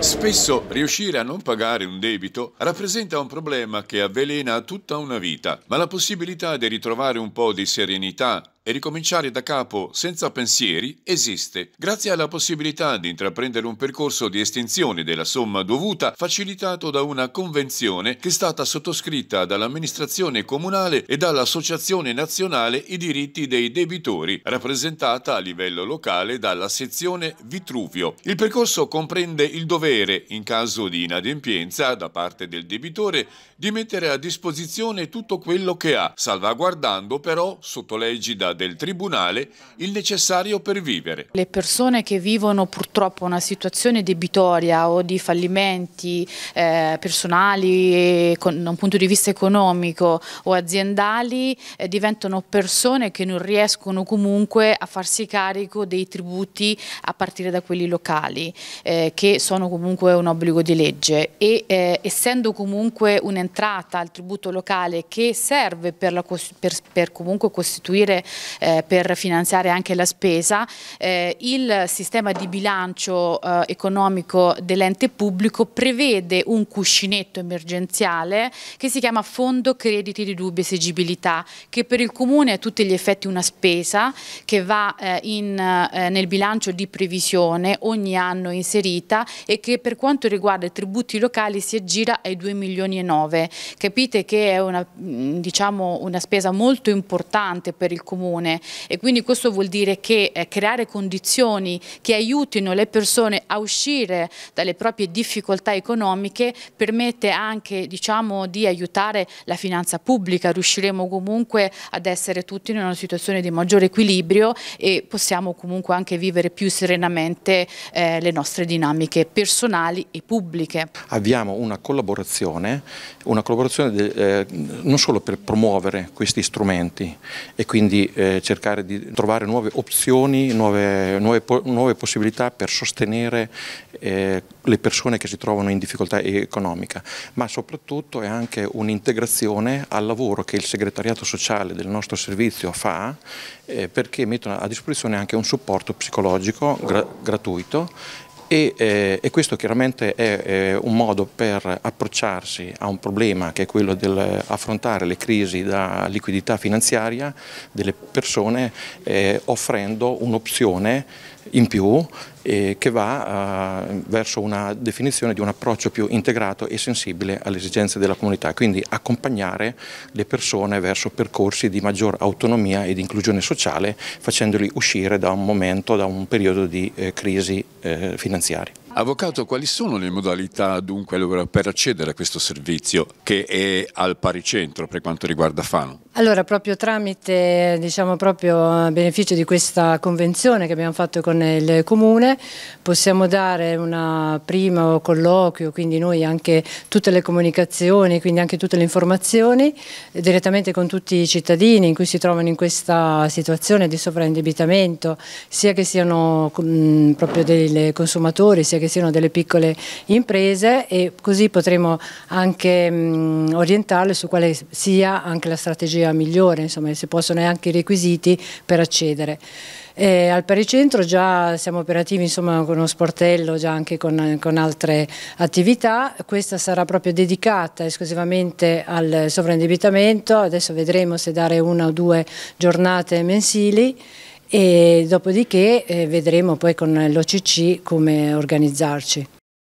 Spesso riuscire a non pagare un debito rappresenta un problema che avvelena tutta una vita, ma la possibilità di ritrovare un po' di serenità e ricominciare da capo senza pensieri esiste, grazie alla possibilità di intraprendere un percorso di estinzione della somma dovuta facilitato da una convenzione che è stata sottoscritta dall'amministrazione comunale e dall'Associazione Nazionale I diritti dei debitori, rappresentata a livello locale dalla sezione Vitruvio. Il percorso comprende il dovere, in caso di inadempienza da parte del debitore, di mettere a disposizione tutto quello che ha, salvaguardando però, sotto leggi da del Tribunale il necessario per vivere. Le persone che vivono purtroppo una situazione debitoria o di fallimenti eh, personali con, da un punto di vista economico o aziendali eh, diventano persone che non riescono comunque a farsi carico dei tributi a partire da quelli locali eh, che sono comunque un obbligo di legge e eh, essendo comunque un'entrata al tributo locale che serve per, la, per, per comunque costituire eh, per finanziare anche la spesa, eh, il sistema di bilancio eh, economico dell'ente pubblico prevede un cuscinetto emergenziale che si chiama Fondo Crediti di Dubbia Esigibilità, che per il Comune è a tutti gli effetti una spesa che va eh, in, eh, nel bilancio di previsione ogni anno inserita e che per quanto riguarda i tributi locali si aggira ai 2 milioni e 9. Capite che è una, mm, diciamo, una spesa molto importante per il Comune comune e quindi questo vuol dire che eh, creare condizioni che aiutino le persone a uscire dalle proprie difficoltà economiche permette anche diciamo, di aiutare la finanza pubblica, riusciremo comunque ad essere tutti in una situazione di maggiore equilibrio e possiamo comunque anche vivere più serenamente eh, le nostre dinamiche personali e pubbliche. Abbiamo una collaborazione, una collaborazione de, eh, non solo per promuovere questi strumenti e quindi eh, eh, cercare di trovare nuove opzioni, nuove, nuove, nuove possibilità per sostenere eh, le persone che si trovano in difficoltà economica, ma soprattutto è anche un'integrazione al lavoro che il segretariato sociale del nostro servizio fa eh, perché mettono a disposizione anche un supporto psicologico gra gratuito e, eh, e, questo chiaramente è eh, un modo per approcciarsi a un problema che è quello di affrontare le crisi da liquidità finanziaria delle persone eh, offrendo un'opzione in più eh, che va eh, verso una definizione di un approccio più integrato e sensibile alle esigenze della comunità, quindi accompagnare le persone verso percorsi di maggior autonomia e di inclusione sociale facendoli uscire da un momento, da un periodo di eh, crisi eh, finanziaria. Avvocato, quali sono le modalità dunque allora, per accedere a questo servizio che è al paricentro per quanto riguarda Fano? Allora, proprio tramite, diciamo proprio a beneficio di questa convenzione che abbiamo fatto con il Comune, possiamo dare un primo colloquio, quindi noi anche tutte le comunicazioni, quindi anche tutte le informazioni direttamente con tutti i cittadini in cui si trovano in questa situazione di sovraindebitamento, sia che siano mh, mm, proprio dei consumatori, sia che che siano delle piccole imprese e così potremo anche mh, mm, orientarle su quale sia anche la strategia migliore, insomma, se possono e anche i requisiti per accedere. E al pericentro già siamo operativi insomma, con uno sportello, già anche con, con, altre attività, questa sarà proprio dedicata esclusivamente al sovraindebitamento, adesso vedremo se dare una o due giornate mensili e dopodiché eh, vedremo poi con l'OCC come organizzarci.